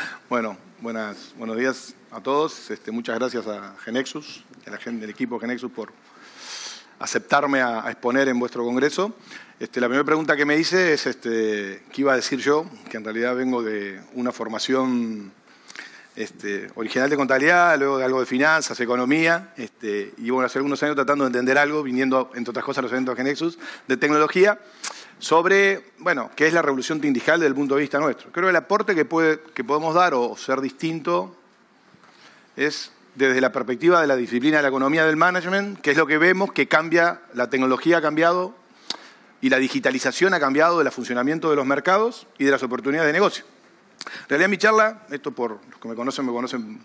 Bueno, buenas, buenos días a todos. Este, muchas gracias a Genexus, a la gente del equipo Genexus por aceptarme a, exponer en vuestro congreso. Este, la primera pregunta que me hice es este, qué iba a decir yo, que en realidad vengo de una formación original de contabilidad, luego de algo de finanzas, economía, y bueno, hace algunos años tratando de entender algo, viniendo, entre otras cosas, a los eventos de Genexus, de tecnología sobre, bueno, qué es la revolución tindijal desde el punto de vista nuestro. Creo que el aporte que, que podemos dar o ser distinto es desde la perspectiva de la disciplina de la economía del management, que es lo que vemos que cambia, la tecnología ha cambiado y la digitalización ha cambiado del funcionamiento de los mercados y de las oportunidades de negocio. En realidad mi charla, esto por los que me conocen, me conocen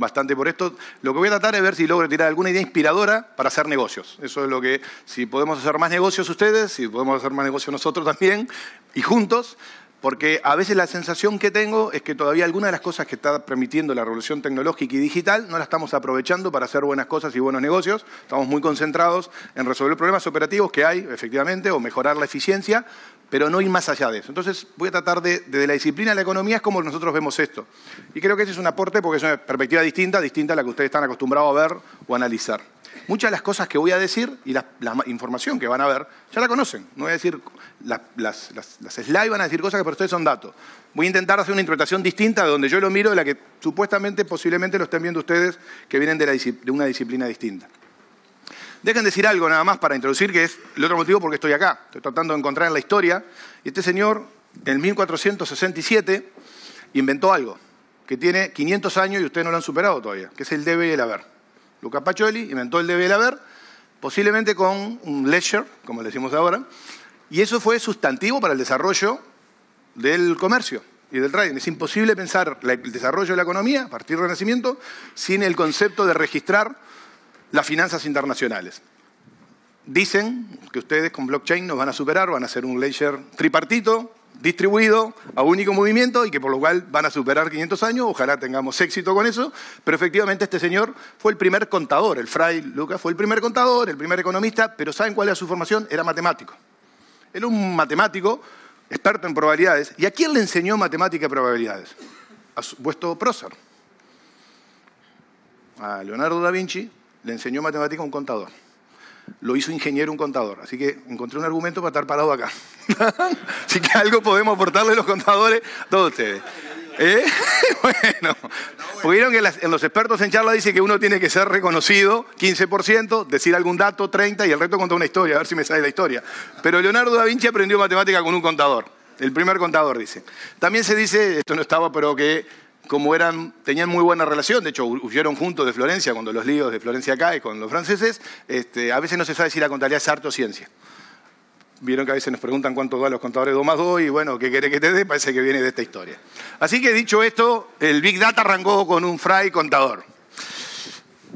bastante por esto. Lo que voy a tratar es ver si logro tirar alguna idea inspiradora para hacer negocios. Eso es lo que, si podemos hacer más negocios ustedes, si podemos hacer más negocios nosotros también, y juntos, porque a veces la sensación que tengo es que todavía algunas de las cosas que está permitiendo la revolución tecnológica y digital no la estamos aprovechando para hacer buenas cosas y buenos negocios. Estamos muy concentrados en resolver problemas operativos que hay, efectivamente, o mejorar la eficiencia, pero no ir más allá de eso. Entonces voy a tratar de, desde la disciplina de la economía es como nosotros vemos esto. Y creo que ese es un aporte porque es una perspectiva distinta, distinta a la que ustedes están acostumbrados a ver o analizar. Muchas de las cosas que voy a decir y la, información que van a ver, ya la conocen. No voy a decir, las, slides van a decir cosas que para ustedes son datos. Voy a intentar hacer una interpretación distinta de donde yo lo miro, de la que supuestamente, posiblemente lo estén viendo ustedes, que vienen de, una disciplina distinta. Dejen decir algo nada más para introducir, que es el otro motivo por que estoy acá. Estoy tratando de encontrar en la historia. Y este señor, en 1467, inventó algo que tiene 500 años y ustedes no lo han superado todavía, que es el debe y el haber. Luca Pacioli, inventó el haber posiblemente con un ledger, como le decimos ahora, y eso fue sustantivo para el desarrollo del comercio y del trading. Es imposible pensar el desarrollo de la economía a partir del Renacimiento sin el concepto de registrar las finanzas internacionales. Dicen que ustedes con blockchain nos van a superar, van a ser un ledger tripartito, distribuido a único movimiento y que por lo cual van a superar 500 años, ojalá tengamos éxito con eso, pero efectivamente este señor fue el primer contador, el fray Lucas fue el primer contador, el primer economista, pero ¿saben cuál era su formación? Era matemático. Era un matemático experto en probabilidades. ¿Y a quién le enseñó matemática y probabilidades? A su prócer. A Leonardo da Vinci le enseñó matemática un contador lo hizo ingeniero un contador. Así que encontré un argumento para estar parado acá. así que algo podemos aportarle los contadores, todos ustedes. ¿Eh? bueno, pudieron que en los expertos en charla dicen que uno tiene que ser reconocido, 15%, decir algún dato, 30%, y el resto contar una historia, a ver si me sale la historia. Pero Leonardo da Vinci aprendió matemática con un contador, el primer contador dice. También se dice, esto no estaba, pero que como eran, tenían muy buena relación, de hecho huyeron juntos de Florencia cuando los líos de Florencia cae con los franceses, este, a veces no se sabe si la contabilidad es arte o ciencia. Vieron que a veces nos preguntan cuánto da los contadores 2 más 2 y bueno, ¿qué quiere que te dé? Parece que viene de esta historia. Así que dicho esto, el Big Data arrancó con un fray contador.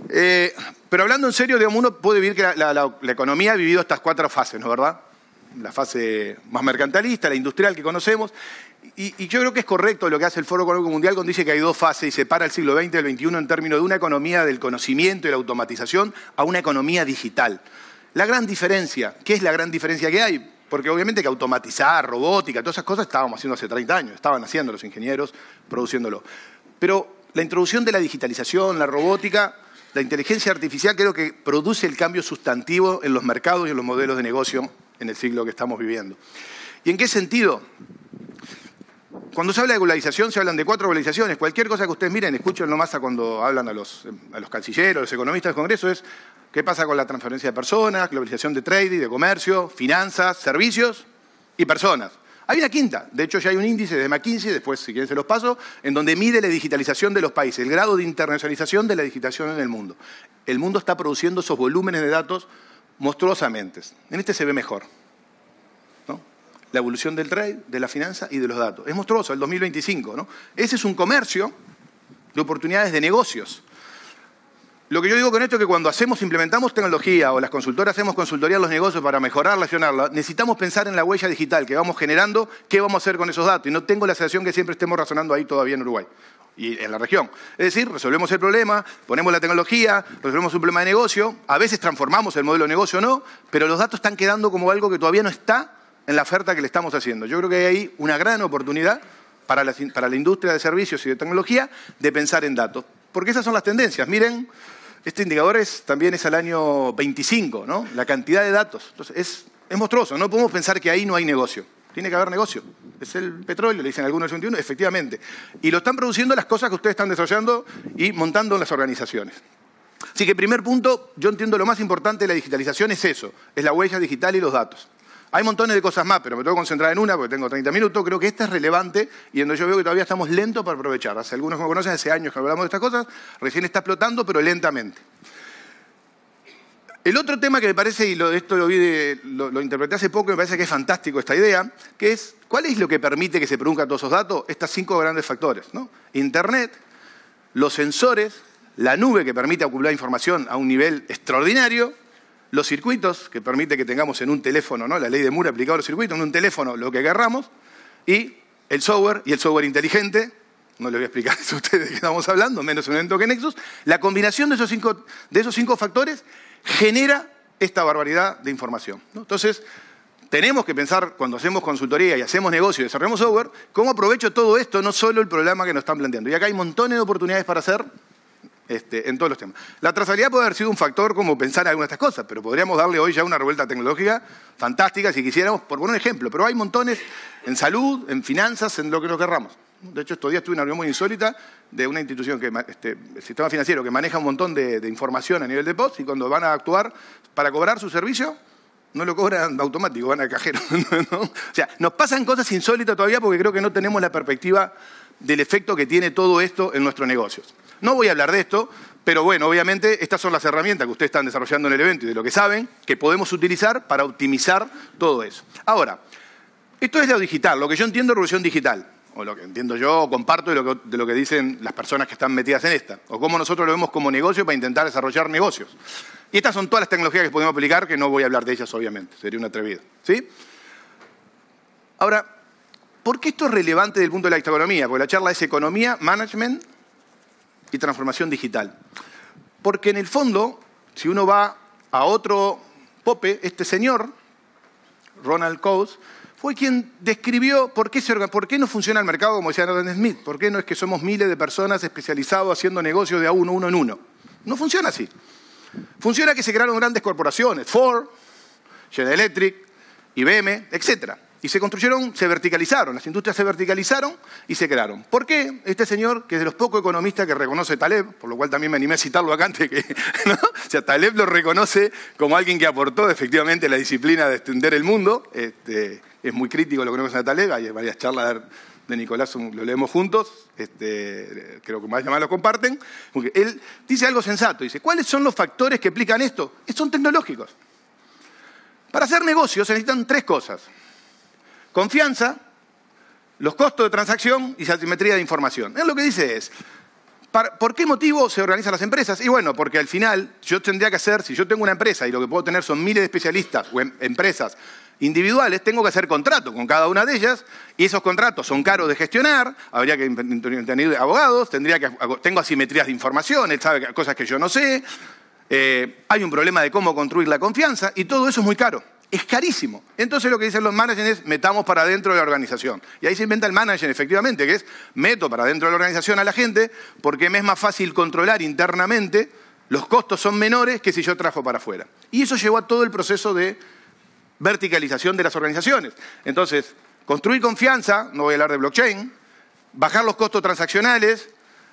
Eh, pero hablando en serio, de uno puede vivir que la, economía ha vivido estas cuatro fases, ¿no verdad? la fase más mercantilista, la industrial que conocemos. Y, yo creo que es correcto lo que hace el Foro Económico Mundial cuando dice que hay dos fases y separa el siglo XX el XXI en términos de una economía del conocimiento y la automatización a una economía digital. La gran diferencia, ¿qué es la gran diferencia que hay? Porque obviamente que automatizar, robótica, todas esas cosas estábamos haciendo hace 30 años, estaban haciendo los ingenieros, produciéndolo. Pero la introducción de la digitalización, la robótica, la inteligencia artificial creo que produce el cambio sustantivo en los mercados y en los modelos de negocio en el siglo que estamos viviendo. ¿Y en qué sentido? Cuando se habla de globalización, se hablan de cuatro globalizaciones. Cualquier cosa que ustedes miren, escuchen lo a cuando hablan a los, a los cancilleros, a los economistas del Congreso, es qué pasa con la transferencia de personas, globalización de trading, de comercio, finanzas, servicios y personas. Hay una quinta, de hecho ya hay un índice de McKinsey, después si quieren se los paso, en donde mide la digitalización de los países, el grado de internacionalización de la digitalización en el mundo. El mundo está produciendo esos volúmenes de datos monstruosamente. En este se ve mejor. ¿no? La evolución del trade, de la finanza y de los datos. Es monstruoso, el 2025. ¿no? Ese es un comercio de oportunidades de negocios. Lo que yo digo con esto es que cuando hacemos, implementamos tecnología o las consultoras hacemos consultoría a los negocios para mejorar, relacionarla, necesitamos pensar en la huella digital que vamos generando, qué vamos a hacer con esos datos. Y no tengo la sensación que siempre estemos razonando ahí todavía en Uruguay y en la región. Es decir, resolvemos el problema, ponemos la tecnología, resolvemos un problema de negocio, a veces transformamos el modelo de negocio o no, pero los datos están quedando como algo que todavía no está en la oferta que le estamos haciendo. Yo creo que hay ahí una gran oportunidad para la, para la industria de servicios y de tecnología de pensar en datos, porque esas son las tendencias. Miren, este indicador es, también es al año 25, ¿no? la cantidad de datos. Entonces, es, es monstruoso, no podemos pensar que ahí no hay negocio. Tiene que haber negocio. Es el petróleo, le dicen algunos los 21, efectivamente. Y lo están produciendo las cosas que ustedes están desarrollando y montando en las organizaciones. Así que, primer punto, yo entiendo lo más importante de la digitalización es eso, es la huella digital y los datos. Hay montones de cosas más, pero me tengo que concentrar en una porque tengo 30 minutos. Creo que esta es relevante y en donde yo veo que todavía estamos lentos para aprovechar. Hace algunos que me conocen, hace años que hablamos de estas cosas, recién está explotando, pero lentamente. El otro tema que me parece, y lo, esto lo, vi lo, interpreté hace poco, y me parece que es fantástico esta idea, que es, ¿cuál es lo que permite que se produzcan todos esos datos? Estos cinco grandes factores. ¿no? Internet, los sensores, la nube que permite acumular información a un nivel extraordinario, los circuitos, que permite que tengamos en un teléfono, ¿no? la ley de Moore aplicada a los circuitos, en un teléfono lo que agarramos, y el software y el software inteligente, no le voy a explicar eso a ustedes de qué estamos hablando, menos en un evento que Nexus, la combinación de esos cinco, de esos cinco factores genera esta barbaridad de información. Entonces, tenemos que pensar cuando hacemos consultoría y hacemos negocio y desarrollamos software, cómo aprovecho todo esto, no solo el problema que nos están planteando. Y acá hay montones de oportunidades para hacer este, en todos los temas. La trazabilidad puede haber sido un factor como pensar algunas de estas cosas, pero podríamos darle hoy ya una revuelta tecnológica fantástica si quisiéramos, por poner un ejemplo. Pero hay montones en salud, en finanzas, en lo que nos querramos de hecho estos días tuve una reunión muy insólita de una institución, que este, el sistema financiero, que maneja un montón de, información a nivel de POS y cuando van a actuar para cobrar su servicio, no lo cobran automático, van al cajero. O sea, nos pasan cosas insólitas todavía porque creo que no tenemos la perspectiva del efecto que tiene todo esto en nuestros negocios. No voy a hablar de esto, pero bueno, obviamente estas son las herramientas que ustedes están desarrollando en el evento y de lo que saben que podemos utilizar para optimizar todo eso. Ahora, esto es lo digital, lo que yo entiendo es revolución digital o lo que entiendo yo, comparto de lo, que, dicen las personas que están metidas en esta, o cómo nosotros lo vemos como negocio para intentar desarrollar negocios. Y estas son todas las tecnologías que podemos aplicar, que no voy a hablar de ellas, obviamente, sería una atrevida. ¿sí? Ahora, ¿por qué esto es relevante desde el punto de la economía? Porque la charla es economía, management y transformación digital. Porque en el fondo, si uno va a otro pope, este señor, Ronald Coase, fue quien describió por qué, se, por qué no funciona el mercado, como decía Nathan Smith, por qué no es que somos miles de personas especializados haciendo negocios de a uno, uno en uno. No funciona así. Funciona que se crearon grandes corporaciones, Ford, General Electric, IBM, etcétera. Y se construyeron, se verticalizaron, las industrias se verticalizaron y se crearon. ¿Por qué este señor, que es de los pocos economistas que reconoce Taleb, por lo cual también me animé a citarlo acá antes que... O sea, Taleb lo reconoce como alguien que aportó efectivamente la disciplina de extender el mundo. Este, es muy crítico lo que nos a Taleb, hay varias charlas de Nicolás, lo leemos juntos, este, creo que más llamadas lo comparten. él dice algo sensato, dice, ¿cuáles son los factores que explican esto? Son tecnológicos. Para hacer negocios se necesitan tres cosas. Confianza, los costos de transacción y asimetría de información. Es lo que dice es, ¿por qué motivo se organizan las empresas? Y bueno, porque al final yo tendría que hacer, si yo tengo una empresa y lo que puedo tener son miles de especialistas o em, empresas individuales, tengo que hacer contratos con cada una de ellas y esos contratos son caros de gestionar, habría que tener abogados, tendría que, tengo asimetrías de información, ¿sabe? cosas que yo no sé, eh, hay un problema de cómo construir la confianza y todo eso es muy caro es carísimo. Entonces lo que dicen los managers es metamos para dentro de la organización. Y ahí se inventa el manager, efectivamente, que es meto para dentro de la organización a la gente porque me es más fácil controlar internamente, los costos son menores que si yo trajo para afuera. Y eso llevó a todo el proceso de verticalización de las organizaciones. Entonces, construir confianza, no voy a hablar de blockchain, bajar los costos transaccionales,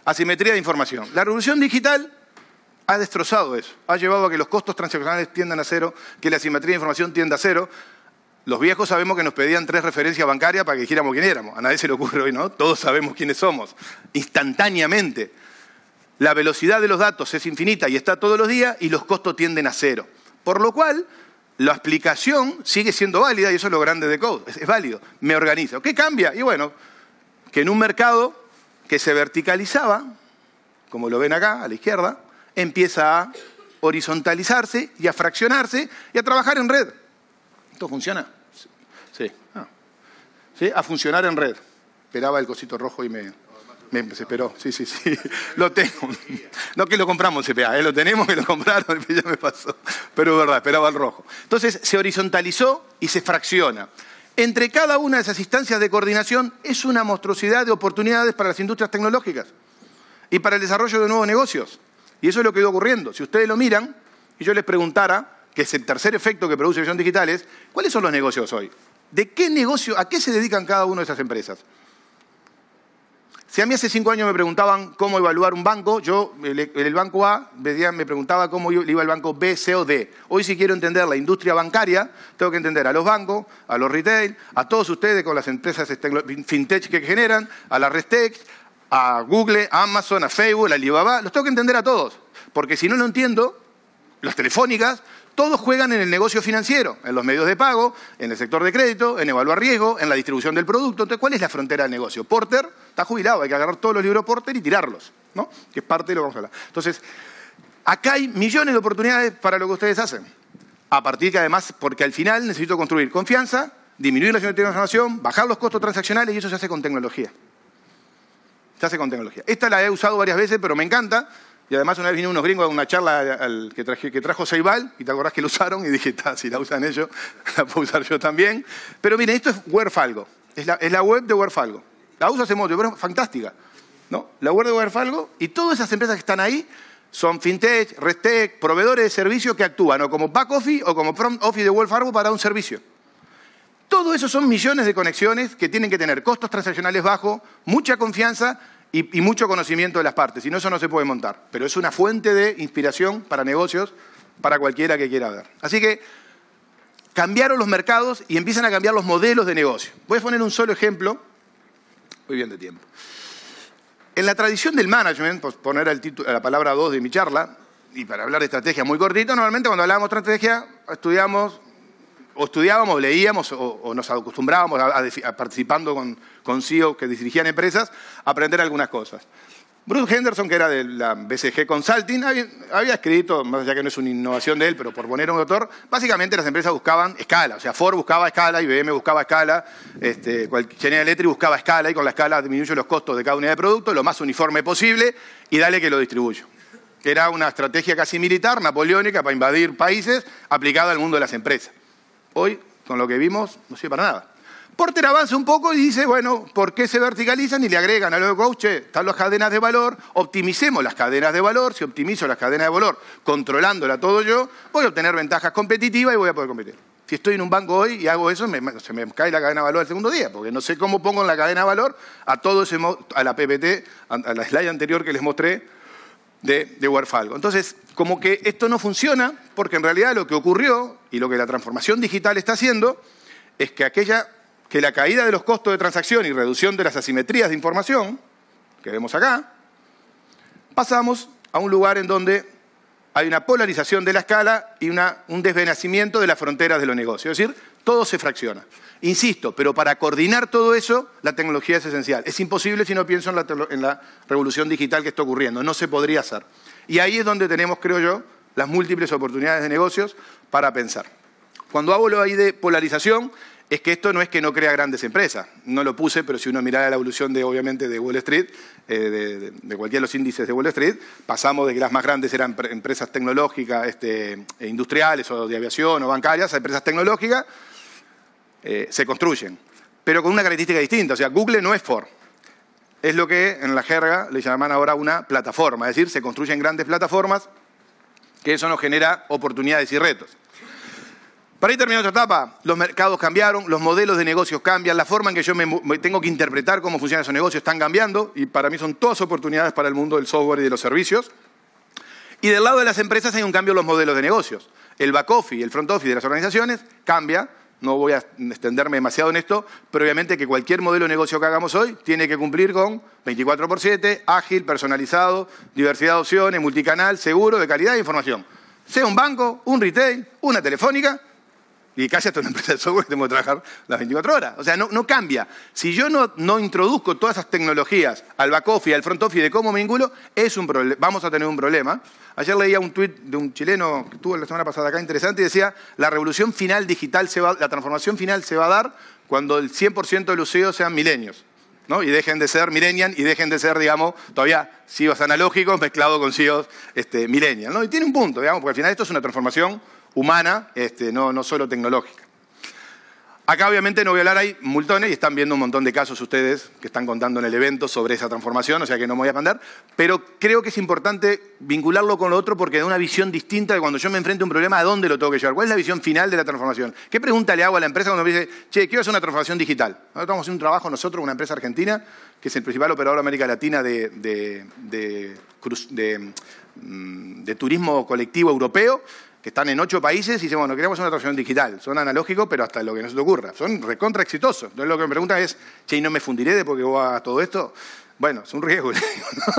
asimetría de información. La revolución digital ha destrozado eso, ha llevado a que los costos transaccionales tiendan a cero, que la simetría de información tienda a cero. Los viejos sabemos que nos pedían tres referencias bancarias para que dijéramos quién éramos. A nadie se le ocurre hoy, ¿no? Todos sabemos quiénes somos, instantáneamente. La velocidad de los datos es infinita y está todos los días y los costos tienden a cero. Por lo cual, la explicación sigue siendo válida y eso es lo grande de Code. Es, válido, me organizo. ¿Qué cambia? Y bueno, que en un mercado que se verticalizaba, como lo ven acá a la izquierda, empieza a horizontalizarse y a fraccionarse y a trabajar en red. ¿Esto funciona? Sí. Ah. ¿Sí? A funcionar en red. Esperaba el cosito rojo y me, me esperó. Sí, sí, sí. Lo tengo. No que lo compramos en CPA, ¿eh? lo tenemos que lo compraron, ya me pasó. Pero es verdad, esperaba el rojo. Entonces se horizontalizó y se fracciona. Entre cada una de esas instancias de coordinación es una monstruosidad de oportunidades para las industrias tecnológicas y para el desarrollo de nuevos negocios. Y eso es lo que ha ocurriendo. Si ustedes lo miran y yo les preguntara, que es el tercer efecto que produce visión digitales, ¿cuáles son los negocios hoy? ¿De qué negocio, a qué se dedican cada una de esas empresas? Si a mí hace cinco años me preguntaban cómo evaluar un banco, yo, el, el banco A, me preguntaba cómo iba el banco B, C o D. Hoy si quiero entender la industria bancaria, tengo que entender a los bancos, a los retail, a todos ustedes con las empresas fintech que generan, a las Restech, a Google, a Amazon, a Facebook, a Alibaba, los tengo que entender a todos, porque si no lo entiendo, las telefónicas, todos juegan en el negocio financiero, en los medios de pago, en el sector de crédito, en evaluar riesgo, en la distribución del producto. Entonces, ¿cuál es la frontera del negocio? Porter está jubilado, hay que agarrar todos los libros Porter y tirarlos, ¿no? Que es parte de lo que vamos a hablar. Entonces, acá hay millones de oportunidades para lo que ustedes hacen. A partir que además, porque al final necesito construir confianza, disminuir la de transformación, bajar los costos transaccionales y eso se hace con tecnología. Se hace con tecnología. Esta la he usado varias veces, pero me encanta. Y además una vez vino unos gringos a una charla al que, traje, que trajo Seibal, y te acordás que lo usaron, y dije, si la usan ellos, la puedo usar yo también. Pero miren, esto es Werfalgo, es la, es la web de Werfalgo. La usa hace mucho, pero es fantástica. ¿no? La web de Werfalgo, y todas esas empresas que están ahí son fintech, restech, proveedores de servicios que actúan o como back office o como front office de Werfalgo para un servicio. Todo eso son millones de conexiones que tienen que tener costos transaccionales bajos, mucha confianza y, mucho conocimiento de las partes. Si no, eso no se puede montar. Pero es una fuente de inspiración para negocios, para cualquiera que quiera ver. Así que cambiaron los mercados y empiezan a cambiar los modelos de negocio. Voy a poner un solo ejemplo. Muy bien de tiempo. En la tradición del management, poner el título, la palabra 2 de mi charla, y para hablar de estrategia muy cortito, normalmente cuando hablamos de estrategia estudiamos o estudiábamos, leíamos o, nos acostumbrábamos a, participando con, CEO que dirigían empresas, a aprender algunas cosas. Bruce Henderson, que era de la BCG Consulting, había, escrito, más allá que no es una innovación de él, pero por poner un autor, básicamente las empresas buscaban escala. O sea, Ford buscaba escala, IBM buscaba escala, este, General Electric buscaba escala y con la escala disminuyo los costos de cada unidad de producto lo más uniforme posible y dale que lo distribuyo. Era una estrategia casi militar, napoleónica, para invadir países aplicada al mundo de las empresas. Hoy, con lo que vimos, no sirve para nada. Porter avanza un poco y dice, bueno, ¿por qué se verticalizan? Y le agregan a los coaches están las cadenas de valor, optimicemos las cadenas de valor, si optimizo las cadenas de valor controlándola todo yo, voy a obtener ventajas competitivas y voy a poder competir. Si estoy en un banco hoy y hago eso, se me cae la cadena de valor al segundo día, porque no sé cómo pongo en la cadena de valor a todo ese, a la PPT, a la slide anterior que les mostré, de, Warfalgo. Entonces, como que esto no funciona, porque en realidad lo que ocurrió y lo que la transformación digital está haciendo es que aquella que la caída de los costos de transacción y reducción de las asimetrías de información, que vemos acá, pasamos a un lugar en donde hay una polarización de la escala y una, un desvenacimiento de las fronteras de los negocios. Es decir, todo se fracciona. Insisto, pero para coordinar todo eso, la tecnología es esencial. Es imposible si no pienso en la, revolución digital que está ocurriendo. No se podría hacer. Y ahí es donde tenemos, creo yo, las múltiples oportunidades de negocios para pensar. Cuando hablo ahí de polarización, es que esto no es que no crea grandes empresas. No lo puse, pero si uno mira la evolución de, obviamente, de Wall Street, eh, de, de, cualquiera de los índices de Wall Street, pasamos de que las más grandes eran empresas tecnológicas, este, industriales o de aviación o bancarias, a empresas tecnológicas, eh, se construyen, pero con una característica distinta. O sea, Google no es Ford. Es lo que en la jerga le llaman ahora una plataforma, es decir, se construyen grandes plataformas, que eso nos genera oportunidades y retos. Para ir terminando esta etapa, los mercados cambiaron, los modelos de negocios cambian, la forma en que yo me, tengo que interpretar cómo funcionan esos negocios están cambiando y para mí son todas oportunidades para el mundo del software y de los servicios. Y del lado de las empresas hay un cambio en los modelos de negocios. El back office, el front office de las organizaciones cambia no voy a extenderme demasiado en esto, pero obviamente que cualquier modelo de negocio que hagamos hoy tiene que cumplir con 24 x 7, ágil, personalizado, diversidad de opciones, multicanal, seguro, de calidad de información. Sea un banco, un retail, una telefónica, y casi hasta una empresa de software tengo que trabajar las 24 horas. O sea, no, cambia. Si yo no, introduzco todas esas tecnologías al back office, al front office de cómo me vinculo, vamos a tener un problema. Ayer leía un tuit de un chileno que estuvo la semana pasada acá interesante y decía, la revolución final digital, se va, la transformación final se va a dar cuando el 100% de los CEOs sean milenios. ¿no? Y dejen de ser millennials y dejen de ser, digamos, todavía CEOs analógicos mezclados con CEOs este, ¿no? Y tiene un punto, digamos, porque al final esto es una transformación humana, este, no, solo tecnológica. Acá obviamente no voy a hablar, hay multones y están viendo un montón de casos ustedes que están contando en el evento sobre esa transformación, o sea que no me voy a mandar, pero creo que es importante vincularlo con lo otro porque da una visión distinta de cuando yo me enfrento a un problema, ¿a dónde lo tengo que llevar? ¿Cuál es la visión final de la transformación? ¿Qué pregunta le hago a la empresa cuando me dice, che, quiero hacer una transformación digital? Nosotros estamos un trabajo nosotros, una empresa argentina, que es el principal operador de América Latina de, de mm, turismo colectivo europeo, que están en ocho países y dicen, bueno, queremos una transformación digital. Son analógicos, pero hasta lo que nos te ocurra. Son recontra exitosos. Entonces lo que me preguntan es, che, ¿y no me fundiré de porque vos hagas todo esto? Bueno, es un riesgo.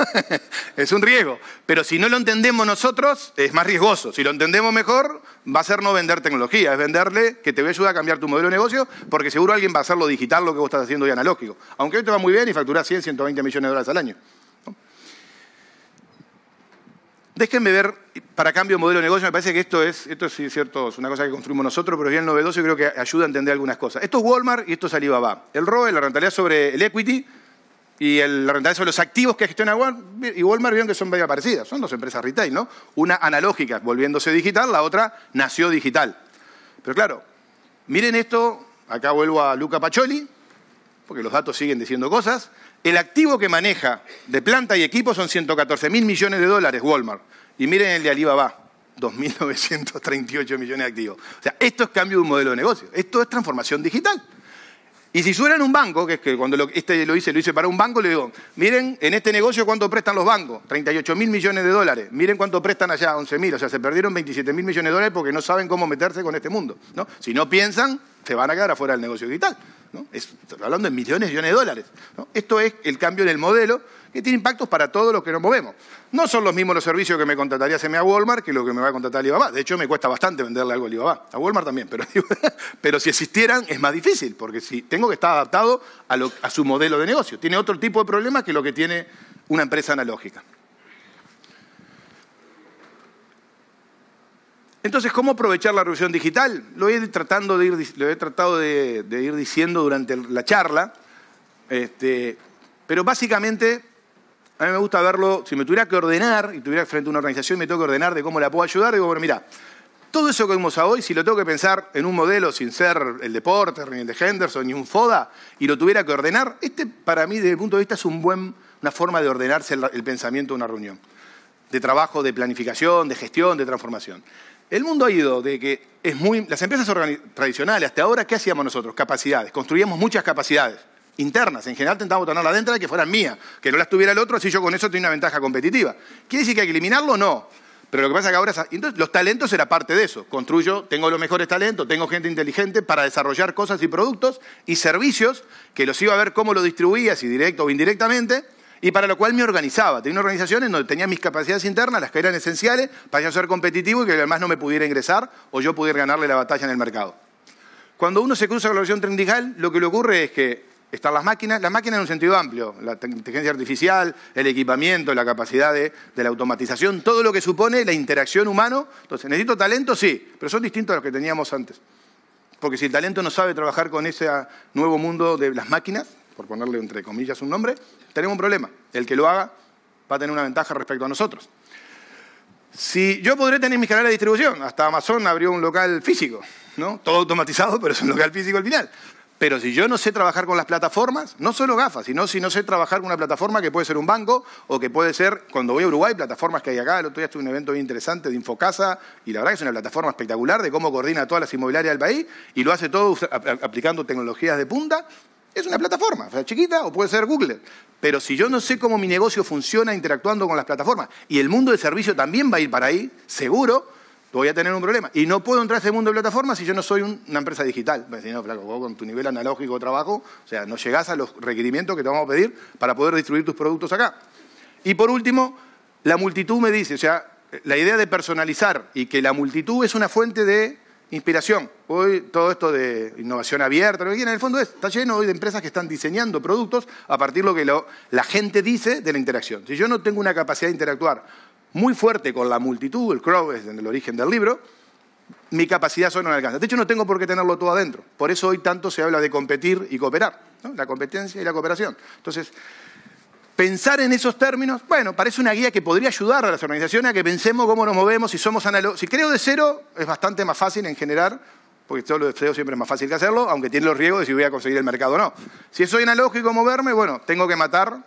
es un riesgo. Pero si no lo entendemos nosotros, es más riesgoso. Si lo entendemos mejor, va a ser no vender tecnología, es venderle que te va a ayudar a cambiar tu modelo de negocio, porque seguro alguien va a hacerlo digital, lo que vos estás haciendo hoy analógico. Aunque hoy te va muy bien y facturas 100, 120 millones de dólares al año. Déjenme ver, para cambio de modelo de negocio, me parece que esto es, esto sí cierto, es una cosa que construimos nosotros, pero es bien novedoso y creo que ayuda a entender algunas cosas. Esto es Walmart y esto es Alibaba. El ROE, la rentabilidad sobre el equity y la rentabilidad sobre los activos que gestiona Walmart y Walmart vieron que son medio parecidas. Son dos empresas retail, ¿no? Una analógica, volviéndose digital, la otra nació digital. Pero claro, miren esto, acá vuelvo a Luca Pacioli, porque los datos siguen diciendo cosas, el activo que maneja de planta y equipo son 114 mil millones de dólares Walmart. Y miren el de Alibaba, 2.938 millones de activos. O sea, esto es cambio de un modelo de negocio, esto es transformación digital. Y si suena un banco, que es que cuando este lo hice, lo hice para un banco, le digo, miren en este negocio cuánto prestan los bancos, 38 mil millones de dólares, miren cuánto prestan allá, 11.000. o sea, se perdieron 27 mil millones de dólares porque no saben cómo meterse con este mundo. ¿no? Si no piensan, se van a quedar afuera del negocio digital. ¿no? hablando de millones y millones de dólares. Esto es el cambio en el modelo que tiene impactos para todos los que nos movemos. No son los mismos los servicios que me contrataría semi a Walmart que lo que me va a contratar Alibaba. De hecho, me cuesta bastante venderle algo a Alibaba. A Walmart también, pero, pero si existieran es más difícil, porque si tengo que estar adaptado a, su modelo de negocio. Tiene otro tipo de problemas que lo que tiene una empresa analógica. Entonces, ¿cómo aprovechar la revolución digital? Lo he, tratando de ir, lo he tratado de, ir diciendo durante la charla, este, pero básicamente a mí me gusta verlo, si me tuviera que ordenar, y tuviera frente a una organización y me tengo que ordenar de cómo la puedo ayudar, digo, bueno, mira, todo eso que vemos a hoy, si lo tengo que pensar en un modelo sin ser el de Porter, ni el de Henderson, ni un FODA, y lo tuviera que ordenar, este para mí, desde el punto de vista, es un buen, una forma de ordenarse el pensamiento de una reunión. De trabajo, de planificación, de gestión, de transformación. El mundo ha ido de que es muy. Las empresas tradicionales, hasta ahora, ¿qué hacíamos nosotros? Capacidades. Construíamos muchas capacidades internas. En general intentaba tornar la dentro de que fueran mías, que no las tuviera el otro, así yo con eso tenía una ventaja competitiva. ¿Quiere decir que hay que eliminarlo? No. Pero lo que pasa es que ahora entonces, los talentos era parte de eso. Construyo, tengo los mejores talentos, tengo gente inteligente para desarrollar cosas y productos y servicios que los iba a ver cómo lo distribuía, si directo o indirectamente, y para lo cual me organizaba. Tenía una organización en donde tenía mis capacidades internas, las que eran esenciales, para yo ser competitivo y que además no me pudiera ingresar o yo pudiera ganarle la batalla en el mercado. Cuando uno se cruza con la versión trendigal, lo que le ocurre es que están las máquinas, las máquinas en un sentido amplio, la inteligencia artificial, el equipamiento, la capacidad de, la automatización, todo lo que supone la interacción humano. Entonces, ¿necesito talento? Sí, pero son distintos a los que teníamos antes. Porque si el talento no sabe trabajar con ese nuevo mundo de las máquinas, por ponerle entre comillas un nombre, tenemos un problema. El que lo haga va a tener una ventaja respecto a nosotros. Si yo podré tener mis canales de distribución, hasta Amazon abrió un local físico, ¿no? Todo automatizado, pero es un local físico al final. Pero si yo no sé trabajar con las plataformas, no solo gafas, sino si no sé trabajar con una plataforma que puede ser un banco o que puede ser, cuando voy a Uruguay, plataformas que hay acá. El otro día estuve en un evento bien interesante de Infocasa y la verdad que es una plataforma espectacular de cómo coordina todas las inmobiliarias del país y lo hace todo aplicando tecnologías de punta. Es una plataforma, o sea, chiquita o puede ser Google. Pero si yo no sé cómo mi negocio funciona interactuando con las plataformas y el mundo de servicio también va a ir para ahí, seguro, voy a tener un problema. Y no puedo entrar a ese mundo de plataformas si yo no soy una empresa digital. Me pues, no, flaco, vos con tu nivel analógico de trabajo, o sea, no llegás a los requerimientos que te vamos a pedir para poder distribuir tus productos acá. Y por último, la multitud me dice, o sea, la idea de personalizar y que la multitud es una fuente de inspiración. Hoy todo esto de innovación abierta, lo que en el fondo es, está lleno hoy de empresas que están diseñando productos a partir de lo que la gente dice de la interacción. Si yo no tengo una capacidad de interactuar muy fuerte con la multitud, el crowd es el origen del libro, mi capacidad solo no alcanza. De hecho, no tengo por qué tenerlo todo adentro. Por eso hoy tanto se habla de competir y cooperar, la competencia y la cooperación. Entonces, pensar en esos términos, bueno, parece una guía que podría ayudar a las organizaciones a que pensemos cómo nos movemos, si somos analógicos. Si creo de cero, es bastante más fácil en generar, porque todo lo de cero siempre es más fácil que hacerlo, aunque tiene los riesgos de si voy a conseguir el mercado o no. Si soy analógico moverme, bueno, tengo que matar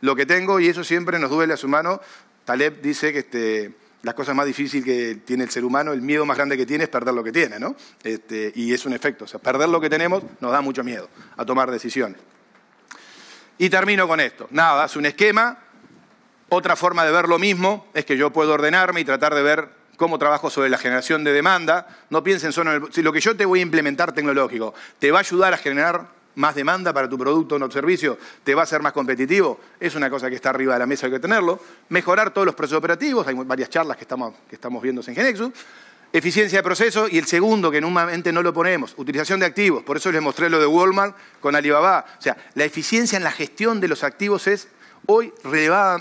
lo que tengo y eso siempre nos duele a su mano Taleb dice que este, cosas más difíciles que tiene el ser humano, el miedo más grande que tiene es perder lo que tiene, ¿no? Este, y es un efecto. O sea, perder lo que tenemos nos da mucho miedo a tomar decisiones. Y termino con esto. Nada, es un esquema. Otra forma de ver lo mismo es que yo puedo ordenarme y tratar de ver cómo trabajo sobre la generación de demanda. No piensen solo en el, si lo que yo te voy a implementar tecnológico te va a ayudar a generar más demanda para tu producto o no servicio, te va a ser más competitivo, es una cosa que está arriba de la mesa, hay que tenerlo. Mejorar todos los procesos operativos, hay varias charlas que estamos, viendo en Genexus. Eficiencia de proceso y el segundo, que normalmente no lo ponemos, utilización de activos. Por eso les mostré lo de Walmart con Alibaba. O sea, la eficiencia en la gestión de los activos es hoy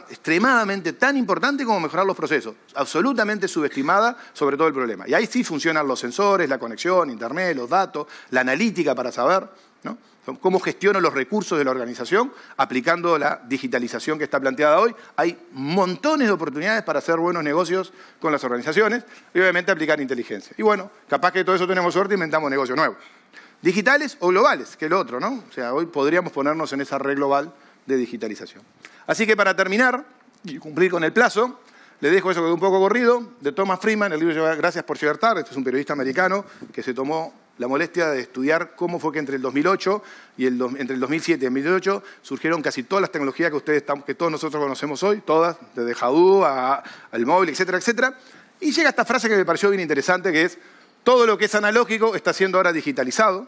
extremadamente tan importante como mejorar los procesos. Absolutamente subestimada sobre todo el problema. Y ahí sí funcionan los sensores, la conexión, Internet, los datos, la analítica para saber. ¿no? cómo gestiono los recursos de la organización aplicando la digitalización que está planteada hoy. Hay montones de oportunidades para hacer buenos negocios con las organizaciones y obviamente aplicar inteligencia. Y bueno, capaz que todo eso tenemos suerte y e inventamos negocios nuevos. Digitales o globales, que es lo otro, ¿no? O sea, hoy podríamos ponernos en esa red global de digitalización. Así que para terminar y cumplir con el plazo, le dejo eso que un poco corrido, de Thomas Freeman, el libro Gracias por Cibertar. este es un periodista americano que se tomó la molestia de estudiar cómo fue que entre el 2008 y entre el 2007 y el 2008 surgieron casi todas las tecnologías que, ustedes, que todos nosotros conocemos hoy, todas, desde Hadoop al móvil, etcétera, etcétera. Y llega esta frase que me pareció bien interesante, que es, todo lo que es analógico está siendo ahora digitalizado,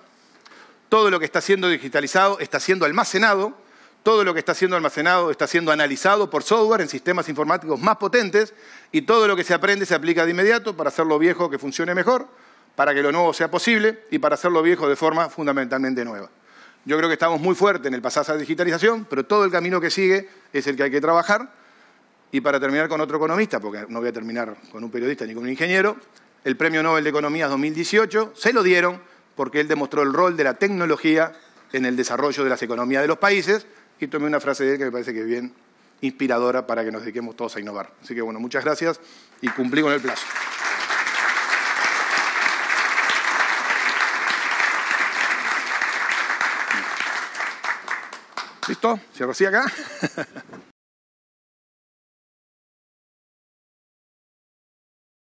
todo lo que está siendo digitalizado está siendo almacenado, todo lo que está siendo almacenado está siendo analizado por software en sistemas informáticos más potentes y todo lo que se aprende se aplica de inmediato para hacerlo viejo que funcione mejor para que lo nuevo sea posible y para hacer lo viejo de forma fundamentalmente nueva. Yo creo que estamos muy fuertes en el pasaje a la digitalización, pero todo el camino que sigue es el que hay que trabajar. Y para terminar con otro economista, porque no voy a terminar con un periodista ni con un ingeniero, el Premio Nobel de Economía 2018 se lo dieron porque él demostró el rol de la tecnología en el desarrollo de las economías de los países. Y tomé una frase de él que me parece que es bien inspiradora para que nos dediquemos todos a innovar. Así que bueno, muchas gracias y cumplí con el plazo. ¿Listo? Cierro así acá.